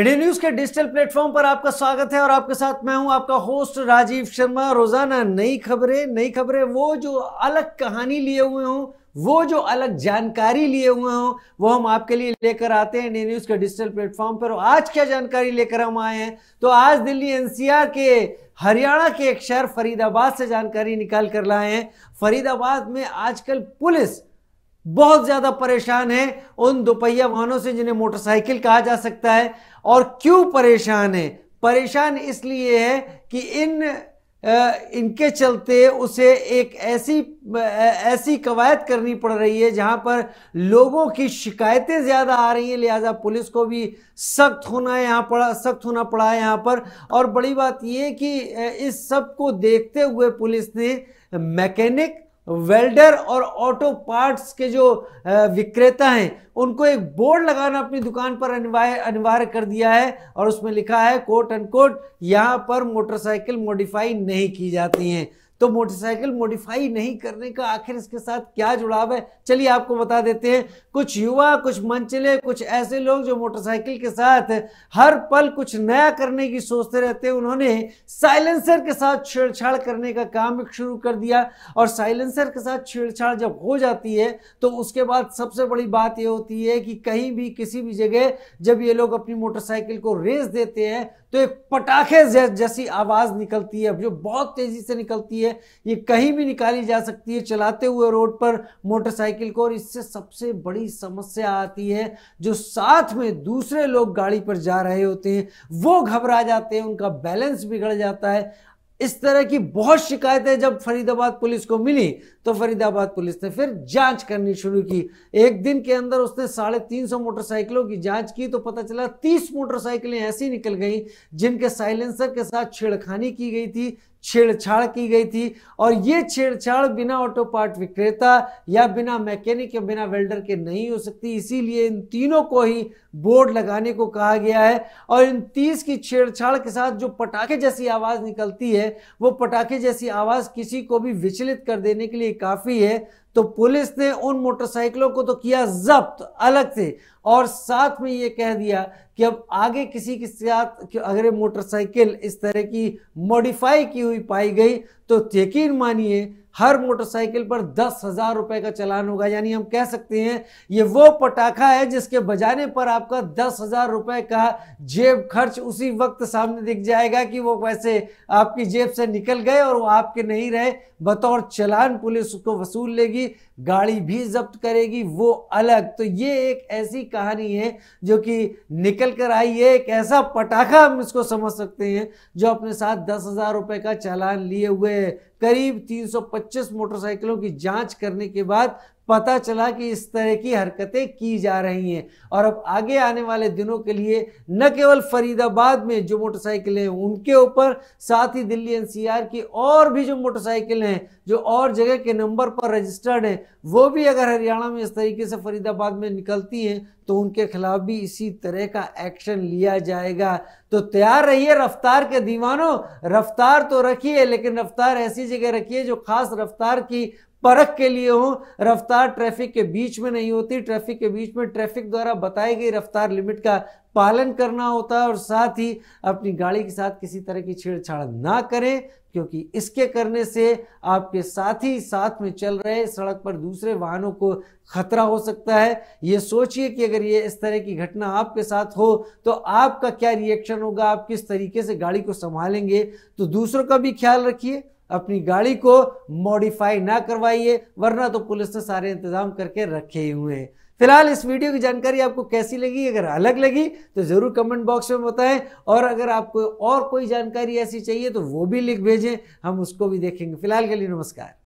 India news के digital platform पर आपका स्वागत है और आपके साथ मैं हूं आपका होस्ट राजीव शर्मा रोजाना नई खबरें नई खबरें वो जो अलग कहानी लिए हुए हों वो जो अलग जानकारी लिए हुए हों वो हम आपके लिए लेकर आते हैं इंडिया न्यूज के डिजिटल प्लेटफॉर्म पर और आज क्या जानकारी लेकर हम आए हैं तो आज दिल्ली एनसीआर के हरियाणा के एक शहर फरीदाबाद से जानकारी निकाल कर लाए हैं फरीदाबाद में आजकल पुलिस बहुत ज्यादा परेशान है उन दोपहिया वाहनों से जिन्हें मोटरसाइकिल कहा जा सकता है और क्यों परेशान है परेशान इसलिए है कि इन इनके चलते उसे एक ऐसी ऐसी कवायद करनी पड़ रही है जहां पर लोगों की शिकायतें ज़्यादा आ रही हैं लिहाजा पुलिस को भी सख्त होना यहाँ पड़ा सख्त होना पड़ा है यहाँ पर और बड़ी बात ये कि इस सब को देखते हुए पुलिस ने मैकेनिक वेल्डर और ऑटो पार्ट्स के जो विक्रेता हैं उनको एक बोर्ड लगाना अपनी दुकान पर अनिवार्य अनिवार्य कर दिया है और उसमें लिखा है कोट एंड कोट यहाँ पर मोटरसाइकिल मॉडिफाई नहीं की जाती हैं तो मोटरसाइकिल मॉडिफाई नहीं करने का आखिर इसके साथ क्या जुड़ाव है चलिए आपको बता देते हैं कुछ युवा कुछ मंचले कुछ ऐसे लोग जो मोटरसाइकिल के साथ हर पल कुछ नया करने की सोचते रहते हैं उन्होंने साइलेंसर के साथ छेड़छाड़ करने का काम शुरू कर दिया और साइलेंसर के साथ छेड़छाड़ जब हो जाती है तो उसके बाद सबसे बड़ी बात यह होती है कि कहीं भी किसी भी जगह जब ये लोग अपनी मोटरसाइकिल को रेस देते हैं तो एक पटाखे जैसी आवाज निकलती है जो बहुत तेजी से निकलती है है ये कहीं भी निकाली जा सकती है चलाते हुए रोड पर मोटरसाइकिल को और इससे सबसे बड़ी समस्या आती है जो साथ में दूसरे लोग गाड़ी पर जा रहे होते हैं वो घबरा जाते हैं उनका बैलेंस बिगड़ जाता है इस तरह की बहुत शिकायतें जब फरीदाबाद पुलिस को मिली तो फरीदाबाद पुलिस ने फिर जांच करनी शुरू की एक दिन के अंदर उसने साढ़े तीन सौ मोटरसाइकिलों की जांच की तो पता चला तीस मोटरसाइकिलें ऐसी निकल गई जिनके साइलेंसर के साथ छेड़खानी की गई थी छेड़छाड़ की गई थी और ये छेड़छाड़ बिना ऑटो पार्ट विक्रेता या बिना मैकेनिक या बिना वेल्डर के नहीं हो सकती इसीलिए इन तीनों को ही बोर्ड लगाने को कहा गया है और इन तीस की छेड़छाड़ के साथ जो पटाखे जैसी आवाज़ निकलती है वो पटाखे जैसी आवाज़ किसी को भी विचलित कर देने के लिए काफ़ी है तो पुलिस ने उन मोटरसाइकिलों को तो किया जब्त अलग से और साथ में ये कह दिया कि अब आगे किसी के साथ अगर मोटरसाइकिल इस तरह की मॉडिफाई की हुई पाई गई तो यकीन मानिए हर मोटरसाइकिल पर दस हजार रुपए का चलान होगा यानी हम कह सकते हैं ये वो पटाखा है जिसके बजाने पर आपका दस हजार रुपए का जेब खर्च उसी वक्त सामने दिख जाएगा कि वो पैसे आपकी जेब से निकल गए और वो आपके नहीं रहे बतौर चलान पुलिस उसको वसूल लेगी गाड़ी भी जब्त करेगी वो अलग तो ये एक ऐसी कहानी है जो कि निकल कर आई है एक ऐसा पटाखा हम इसको समझ सकते हैं जो अपने साथ दस हजार रुपए का चालान लिए हुए de करीब 325 मोटरसाइकिलों की जांच करने के बाद पता चला कि इस तरह की हरकतें की जा रही हैं और अब आगे आने वाले दिनों के लिए न केवल फरीदाबाद में जो मोटरसाइकिलें हैं उनके ऊपर साथ ही दिल्ली एनसीआर की और भी जो मोटरसाइकिल हैं जो और जगह के नंबर पर रजिस्टर्ड हैं वो भी अगर हरियाणा में इस तरीके से फरीदाबाद में निकलती हैं तो उनके खिलाफ भी इसी तरह का एक्शन लिया जाएगा तो तैयार रहिए रफ्तार के दीवानों रफ्तार तो रखिए लेकिन रफ्तार ऐसी जगह रखिए जो खास रफ्तार की परख के लिए हो रफ्तार ट्रैफिक के बीच में नहीं होती ट्रैफिक के बीच में ट्रैफिक द्वारा बताई गई रफ्तार लिमिट का पालन करना होता है और साथ ही अपनी गाड़ी के साथ किसी तरह की छेड़छाड़ ना करें क्योंकि इसके करने से आपके साथ ही साथ में चल रहे सड़क पर दूसरे वाहनों को खतरा हो सकता है ये सोचिए कि अगर ये इस तरह की घटना आपके साथ हो तो आपका क्या रिएक्शन होगा आप किस तरीके से गाड़ी को संभालेंगे तो दूसरों का भी ख्याल रखिए अपनी गाड़ी को मॉडिफाई ना करवाइए वरना तो पुलिस ने सारे इंतजाम करके रखे ही हुए हैं फिलहाल इस वीडियो की जानकारी आपको कैसी लगी अगर अलग लगी तो ज़रूर कमेंट बॉक्स में बताएं और अगर आपको और कोई जानकारी ऐसी चाहिए तो वो भी लिख भेजें हम उसको भी देखेंगे फिलहाल के लिए नमस्कार